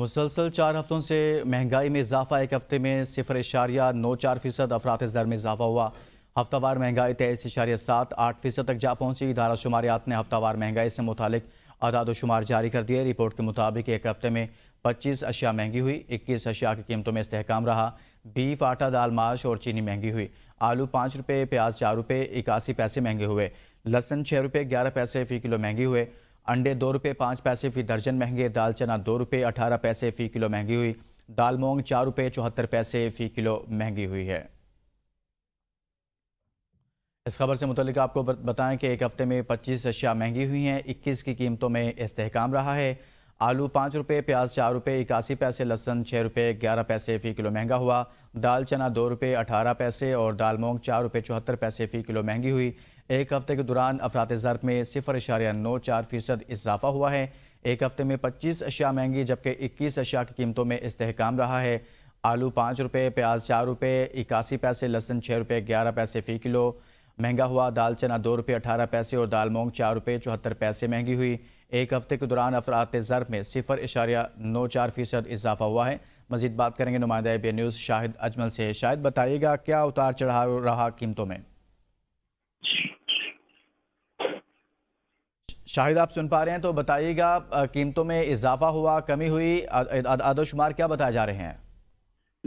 मुसलसल चार हफ्तों से महंगाई में इजाफा एक हफ्ते में सिफर इशारिया नौ चार फीसद अफरात दर में इजाफा हुआ हफ्तावार महंगाई तेईस इशारिया सात आठ फीसद तक जा पहुंची इधारा शुमारियात ने हफ्तावार महंगाई से मुतलिक अदाद शुमार जारी कर दिए रिपोर्ट के मुताबिक एक हफ्ते में पच्चीस अशिया महंगी हुई इक्कीस अशिया की कीमतों में इसकाम रहा बीफ आटा दाल माश और चीनी महंगी हुई आलू पाँच रुपये प्याज चार रुपये इक्यासी पैसे महंगे हुए लहसन छः रुपये ग्यारह पैसे फी किलो महंगी हुए अंडे दो रुपये पाँच पैसे फी दर्जन महंगे दाल चना दो रुपये अठारह पैसे फी किलो महंगी हुई दाल मोंग चार रुपये चौहत्तर पैसे फी किलो महंगी हुई है इस खबर से मुतलिक आपको बताएं कि एक हफ्ते में पच्चीस अशिया महंगी हुई हैं इक्कीस की कीमतों में इस्तेकाम रहा है आलू पाँच रुपये प्याज चार रुपये इक्यासी पैसे लहसन छः रुपये ग्यारह पैसे फ़ी किलो महंगा हुआ दाल चना दो रुपये अठारह पैसे और दाल मोंग चार रुपये चौहत्तर पैसे फ़ी किलो महंगी हुई एक हफ्ते के दौरान अफरात ज़र्द में सिफर अशारिया नौ चार फीसद इजाफा हुआ है एक हफ्ते में पच्चीस अशिया महंगी जबकि इक्कीस अशिया की कीमतों में इसकाम रहा है आलू पाँच रुपये प्याज चार रुपये इक्यासी पैसे लहसुन छः रुपये ग्यारह पैसे फ़ी किलो महंगा हुआ दाल चना दो रुपये अठारह पैसे और दाल मोंग चार रुपये चौहत्तर पैसे महंगी हुई एक हफ्ते के दौरान अफरात ज़र्फ में सिफर इशारिया नौ चार फीसद इजाफा हुआ है मजीद बात करेंगे नुमाइंदा बी न्यूज़ शाहिद अजमल से शायद बताइएगा क्या उतार चढ़ा रहा कीमतों में शाहिद आप सुन पा रहे हैं तो बताइएगा कीमतों में इजाफा हुआ कमी हुई आदोशुमार क्या बताए जा रहे हैं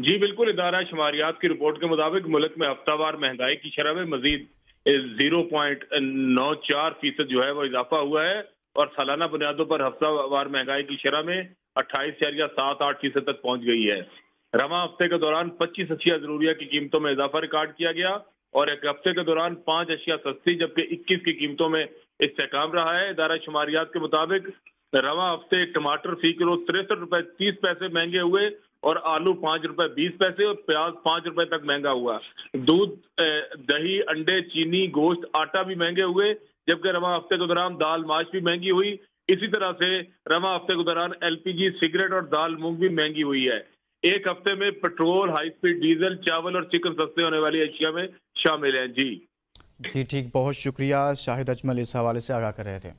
जी बिल्कुल इदारा शुमारियात की रिपोर्ट के मुताबिक मुल्क में हफ्तावार महंगाई की शराब में मजीद जीरो पॉइंट नौ चार फीसद जो है वो इजाफा हुआ है और सालाना बुनियादों पर हफ्तावार महंगाई की शराह में अट्ठाईस अरिया सात आठ फीसद तक पहुंच गई है रवा हफ्ते के दौरान पच्चीस अशिया जरूरिया की कीमतों में इजाफा रिकॉर्ड किया गया और एक हफ्ते के दौरान पांच अशिया सस्ती जबकि इक्कीस की कीमतों में इस्तेकाम रहा है इदारा शुमारियात के मुताबिक रवा हफ्ते टमाटर फी किलो तिरसठ रुपए तीस पैसे महंगे हुए और आलू पांच रुपए बीस पैसे और प्याज पांच रुपए तक महंगा हुआ दूध दही अंडे चीनी गोश्त आटा भी महंगे हुए जबकि रवा हफ्ते के दौरान दाल माश भी महंगी हुई इसी तरह से रवा हफ्ते के दौरान एलपीजी सिगरेट और दाल मूंग भी महंगी हुई है एक हफ्ते में पेट्रोल हाई स्पीड डीजल चावल और चिकन सस्ते होने वाली एशिया में शामिल हैं जी जी ठीक बहुत शुक्रिया शाहिद अजमल इस हवाले से आगाह कर रहे थे